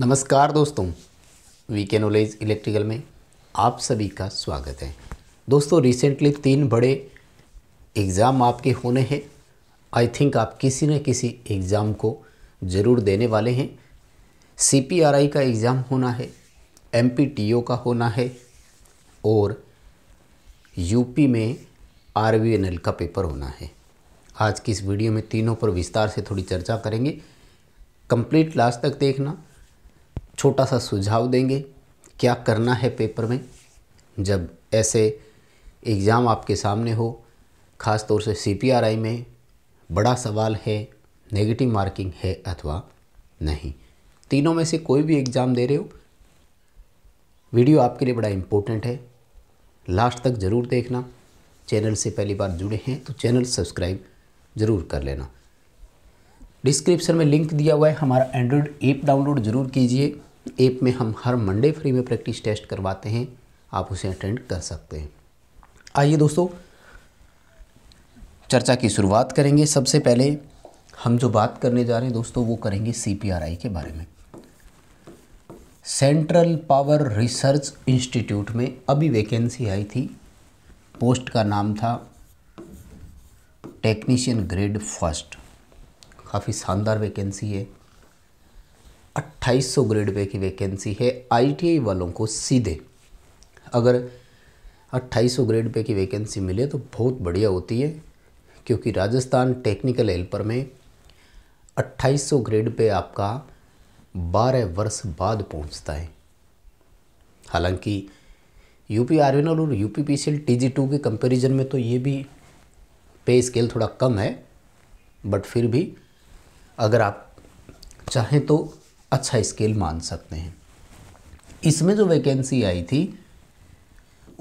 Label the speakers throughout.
Speaker 1: नमस्कार दोस्तों VK knowledge electrical में आप सभी का स्वागत है दोस्तों रिसेंटली तीन बड़े एग्ज़ाम आपके होने हैं आई थिंक आप किसी न किसी एग्ज़ाम को ज़रूर देने वाले हैं सी का एग्ज़ाम होना है एम का होना है और यूपी में आर का पेपर होना है आज की इस वीडियो में तीनों पर विस्तार से थोड़ी चर्चा करेंगे कंप्लीट लास्ट तक देखना छोटा सा सुझाव देंगे क्या करना है पेपर में जब ऐसे एग्ज़ाम आपके सामने हो ख़ास तौर से सीपीआरआई में बड़ा सवाल है नेगेटिव मार्किंग है अथवा नहीं तीनों में से कोई भी एग्ज़ाम दे रहे हो वीडियो आपके लिए बड़ा इम्पोर्टेंट है लास्ट तक ज़रूर देखना चैनल से पहली बार जुड़े हैं तो चैनल सब्सक्राइब ज़रूर कर लेना डिस्क्रिप्शन में लिंक दिया हुआ है हमारा एंड्रॉयड ऐप डाउनलोड जरूर कीजिए ऐप में हम हर मंडे फ्री में प्रैक्टिस टेस्ट करवाते हैं आप उसे अटेंड कर सकते हैं आइए दोस्तों चर्चा की शुरुआत करेंगे सबसे पहले हम जो बात करने जा रहे हैं दोस्तों वो करेंगे सी के बारे में सेंट्रल पावर रिसर्च इंस्टीट्यूट में अभी वैकेंसी आई थी पोस्ट का नाम था टेक्नीशियन ग्रेड फर्स्ट काफ़ी शानदार वैकेंसी है 2800 ग्रेड पे की वैकेंसी है आईटीआई वालों को सीधे अगर 2800 ग्रेड पे की वैकेंसी मिले तो बहुत बढ़िया होती है क्योंकि राजस्थान टेक्निकल हेल्पर में 2800 ग्रेड पे आपका 12 वर्ष बाद पहुंचता है हालांकि यूपी आर्विनल और यूपी पी सी टू के कंपैरिजन में तो ये भी पे स्केल थोड़ा कम है बट फिर भी अगर आप चाहें तो अच्छा स्केल मान सकते हैं इसमें जो वैकेंसी आई थी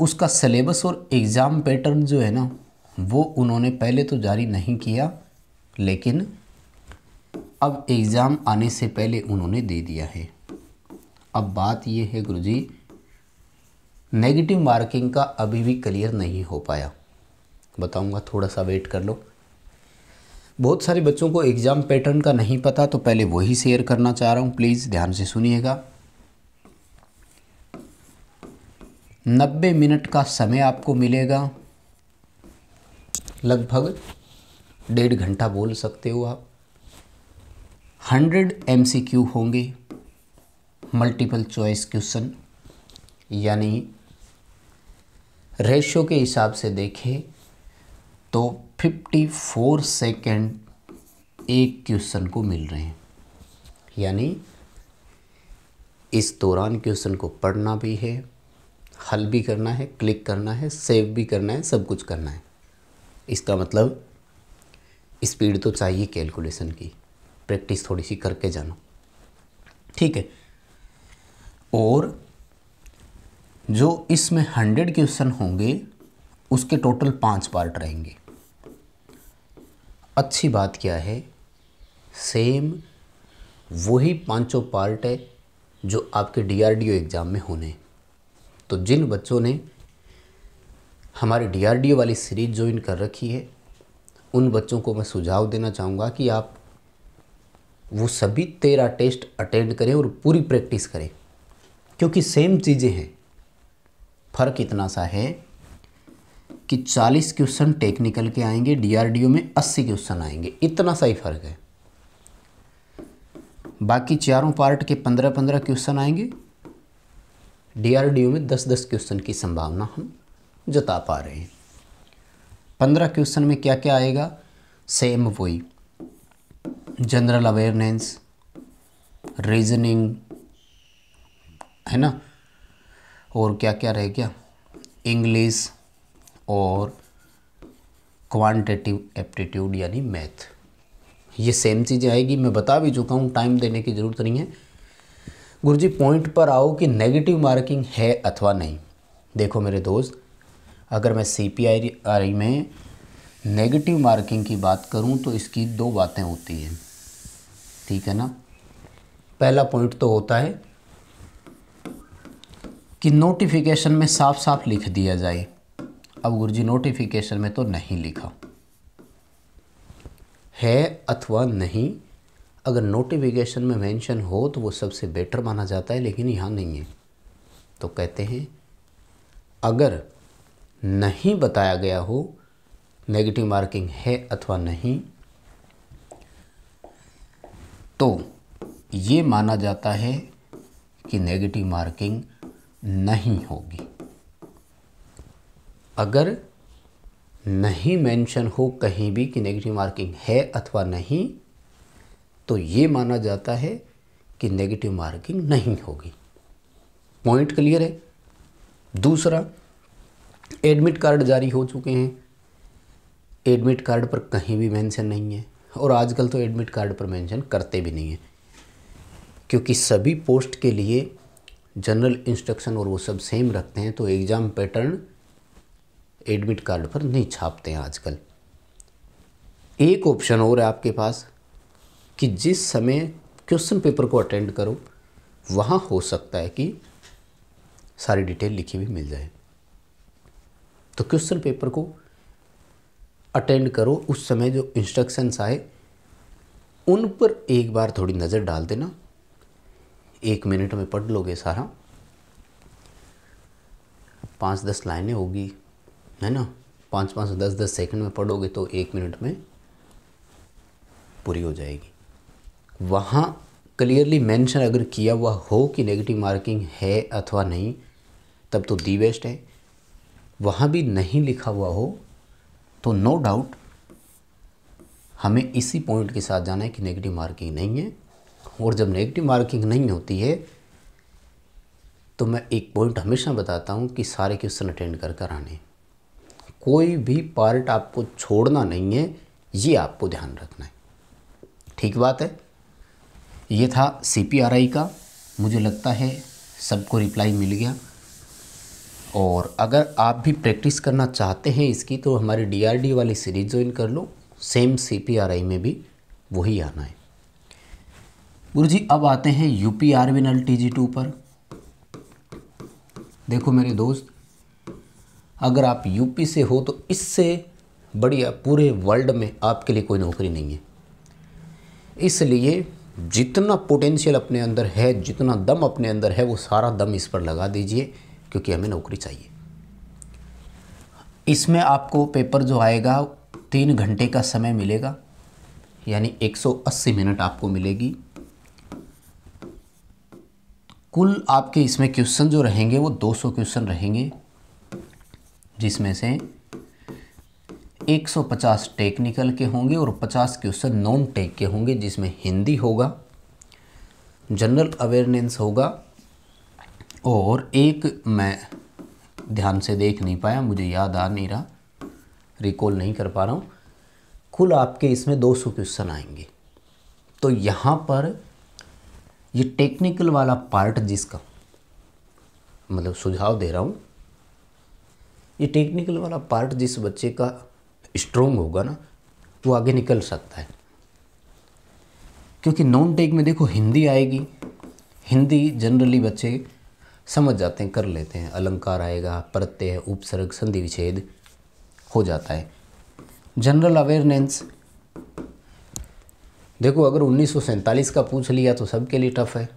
Speaker 1: उसका सिलेबस और एग्ज़ाम पैटर्न जो है ना वो उन्होंने पहले तो जारी नहीं किया लेकिन अब एग्ज़ाम आने से पहले उन्होंने दे दिया है अब बात ये है गुरुजी नेगेटिव मार्किंग का अभी भी क्लियर नहीं हो पाया बताऊंगा थोड़ा सा वेट कर लो बहुत सारे बच्चों को एग्ज़ाम पैटर्न का नहीं पता तो पहले वही शेयर करना चाह रहा हूँ प्लीज़ ध्यान से सुनिएगा नब्बे मिनट का समय आपको मिलेगा लगभग डेढ़ घंटा बोल सकते हो आप हंड्रेड एम सी क्यू होंगे मल्टीपल चॉइस क्वेश्चन यानी रेशो के हिसाब से देखें तो 54 सेकंड एक क्वेश्चन को मिल रहे हैं यानी इस दौरान क्वेश्चन को पढ़ना भी है हल भी करना है क्लिक करना है सेव भी करना है सब कुछ करना है इसका मतलब स्पीड तो चाहिए कैलकुलेशन की प्रैक्टिस थोड़ी सी करके जाना ठीक है और जो इसमें हंड्रेड क्वेश्चन होंगे उसके टोटल पाँच पार्ट रहेंगे अच्छी बात क्या है सेम वही पांचों पार्ट है जो आपके डीआरडीओ एग्ज़ाम में होने तो जिन बच्चों ने हमारी डीआरडीओ वाली सीरीज ज्वाइन कर रखी है उन बच्चों को मैं सुझाव देना चाहूँगा कि आप वो सभी तेरह टेस्ट अटेंड करें और पूरी प्रैक्टिस करें क्योंकि सेम चीज़ें हैं फ़र्क इतना सा है कि 40 क्वेश्चन टेक्निकल के आएंगे डीआरडीओ में 80 क्वेश्चन आएंगे इतना सा ही फर्क है बाकी चारों पार्ट के 15-15 क्वेश्चन आएंगे डीआरडीओ में 10-10 क्वेश्चन की संभावना हम जता पा रहे हैं 15 क्वेश्चन में क्या क्या आएगा सेम वही जनरल अवेयरनेस रीजनिंग है ना और क्या क्या रह गया इंग्लिश और क्वांटिटिव एप्टीट्यूड यानी मैथ ये सेम चीज़ें आएगी मैं बता भी चुका हूँ टाइम देने की ज़रूरत नहीं है गुरु जी पॉइंट पर आओ कि नेगेटिव मार्किंग है अथवा नहीं देखो मेरे दोस्त अगर मैं सी पी आई आर आई में नेगेटिव मार्किंग की बात करूँ तो इसकी दो बातें होती हैं ठीक है ना पहला पॉइंट तो होता है कि नोटिफिकेशन में साफ साफ लिख दिया जाए अब गुरुजी नोटिफिकेशन में तो नहीं लिखा है अथवा नहीं अगर नोटिफिकेशन में मेंशन हो तो वो सबसे बेटर माना जाता है लेकिन यहाँ नहीं है तो कहते हैं अगर नहीं बताया गया हो नेगेटिव मार्किंग है अथवा नहीं तो ये माना जाता है कि नेगेटिव मार्किंग नहीं होगी अगर नहीं मेंशन हो कहीं भी कि नेगेटिव मार्किंग है अथवा नहीं तो ये माना जाता है कि नेगेटिव मार्किंग नहीं होगी पॉइंट क्लियर है दूसरा एडमिट कार्ड जारी हो चुके हैं एडमिट कार्ड पर कहीं भी मेंशन नहीं है और आजकल तो एडमिट कार्ड पर मेंशन करते भी नहीं हैं क्योंकि सभी पोस्ट के लिए जनरल इंस्ट्रक्शन और वो सब सेम रखते हैं तो एग्ज़ाम पैटर्न एडमिट कार्ड पर नहीं छापते हैं आजकल एक ऑप्शन और है आपके पास कि जिस समय क्वेश्चन पेपर को अटेंड करो वहाँ हो सकता है कि सारी डिटेल लिखी हुई मिल जाए तो क्वेश्चन पेपर को अटेंड करो उस समय जो इंस्ट्रक्शंस आए उन पर एक बार थोड़ी नज़र डाल देना एक मिनट में पढ़ लोगे सारा पाँच दस लाइनें होगी है ना पाँच पाँच दस दस सेकंड में पढ़ोगे तो एक मिनट में पूरी हो जाएगी वहाँ क्लियरली मेंशन अगर किया हुआ हो कि नेगेटिव मार्किंग है अथवा नहीं तब तो दी बेस्ट है वहाँ भी नहीं लिखा हुआ हो तो नो no डाउट हमें इसी पॉइंट के साथ जाना है कि नेगेटिव मार्किंग नहीं है और जब नेगेटिव मार्किंग नहीं होती है तो मैं एक पॉइंट हमेशा बताता हूँ कि सारे क्वेश्चन अटेंड कर कर आने कोई भी पार्ट आपको छोड़ना नहीं है ये आपको ध्यान रखना है ठीक बात है ये था सी का मुझे लगता है सबको रिप्लाई मिल गया और अगर आप भी प्रैक्टिस करना चाहते हैं इसकी तो हमारी डीआरडी वाली सीरीज ज्वाइन कर लो सेम सीपीआरआई में भी वही आना है गुरु जी अब आते हैं यू पी आर विन एल टी जी टू पर देखो मेरे दोस्त अगर आप यूपी से हो तो इससे बढ़िया पूरे वर्ल्ड में आपके लिए कोई नौकरी नहीं है इसलिए जितना पोटेंशियल अपने अंदर है जितना दम अपने अंदर है वो सारा दम इस पर लगा दीजिए क्योंकि हमें नौकरी चाहिए इसमें आपको पेपर जो आएगा तीन घंटे का समय मिलेगा यानी 180 मिनट आपको मिलेगी कुल आपके इसमें क्वेश्चन जो रहेंगे वो 200 क्वेश्चन रहेंगे जिसमें से 150 टेक्निकल के होंगे और 50 क्वेश्चन नॉन टेक के होंगे जिसमें हिंदी होगा जनरल अवेयरनेस होगा और एक मैं ध्यान से देख नहीं पाया मुझे याद आ नहीं रहा रिकॉल नहीं कर पा रहा हूँ कुल आपके इसमें 200 क्वेश्चन आएंगे तो यहाँ पर ये टेक्निकल वाला पार्ट जिसका मतलब सुझाव दे रहा हूँ ये टेक्निकल वाला पार्ट जिस बच्चे का स्ट्रोंग होगा ना वो आगे निकल सकता है क्योंकि नॉन टेक में देखो हिंदी आएगी हिंदी जनरली बच्चे समझ जाते हैं कर लेते हैं अलंकार आएगा प्रत्यय उपसर्ग संधि विच्छेद हो जाता है जनरल अवेयरनेस देखो अगर उन्नीस का पूछ लिया तो सबके लिए टफ है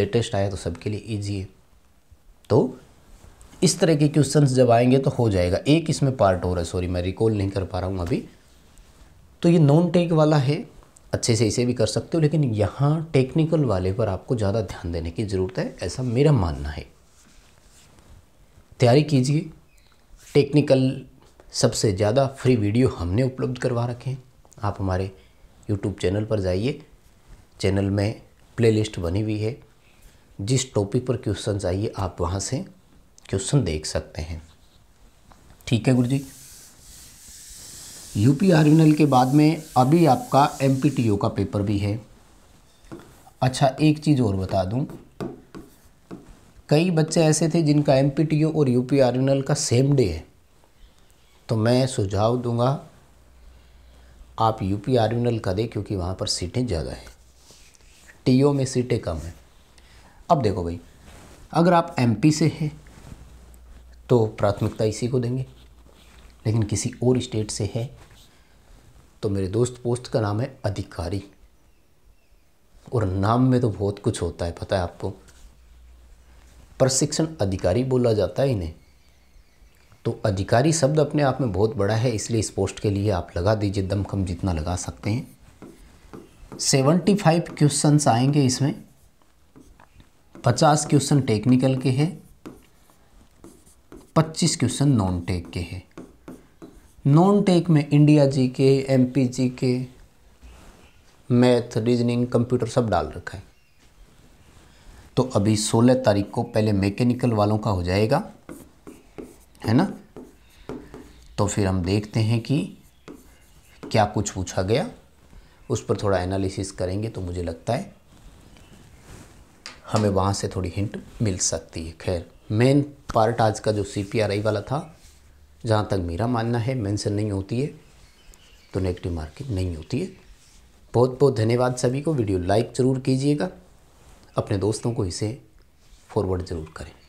Speaker 1: लेटेस्ट आया तो सबके लिए ईजी है तो इस तरह के क्वेश्चन जब आएंगे तो हो जाएगा एक इसमें पार्ट हो रहा है सॉरी मैं रिकॉल नहीं कर पा रहा हूँ अभी तो ये नॉन टेक वाला है अच्छे से इसे भी कर सकते हो लेकिन यहाँ टेक्निकल वाले पर आपको ज़्यादा ध्यान देने की ज़रूरत है ऐसा मेरा मानना है तैयारी कीजिए टेक्निकल सबसे ज़्यादा फ्री वीडियो हमने उपलब्ध करवा रखे हैं आप हमारे यूट्यूब चैनल पर जाइए चैनल में प्लेलिस्ट बनी हुई है जिस टॉपिक पर क्वेश्चन चाहिए आप वहाँ से क्वेश्चन देख सकते हैं ठीक है गुरु जी यू पी के बाद में अभी आपका एम का पेपर भी है अच्छा एक चीज़ और बता दूं कई बच्चे ऐसे थे जिनका एम और यू पी का सेम डे है तो मैं सुझाव दूंगा आप यूपी आर्मिनल का दें क्योंकि वहाँ पर सीटें ज़्यादा हैं टी में सीटें कम हैं अब देखो भाई अगर आप एम से हैं तो प्राथमिकता इसी को देंगे लेकिन किसी और स्टेट से है तो मेरे दोस्त पोस्ट का नाम है अधिकारी और नाम में तो बहुत कुछ होता है पता है आपको प्रशिक्षण अधिकारी बोला जाता है इन्हें तो अधिकारी शब्द अपने आप में बहुत बड़ा है इसलिए इस पोस्ट के लिए आप लगा दीजिए दमखम जितना लगा सकते हैं सेवेंटी फाइव क्वेश्चन आएंगे इसमें पचास क्वेश्चन टेक्निकल के हैं 25 क्वेश्चन नॉन टेक के हैं नॉन टेक में इंडिया जी के एम जी के मैथ रीजनिंग कंप्यूटर सब डाल रखा है तो अभी 16 तारीख को पहले मैकेनिकल वालों का हो जाएगा है ना तो फिर हम देखते हैं कि क्या कुछ पूछा गया उस पर थोड़ा एनालिसिस करेंगे तो मुझे लगता है हमें वहाँ से थोड़ी हिंट मिल सकती है खैर मेन पार्ट आज का जो सी वाला था जहाँ तक मेरा मानना है मेंशन नहीं होती है तो नेगेटिव मार्किंग नहीं होती है बहुत बहुत धन्यवाद सभी को वीडियो लाइक ज़रूर कीजिएगा अपने दोस्तों को इसे फॉरवर्ड ज़रूर करें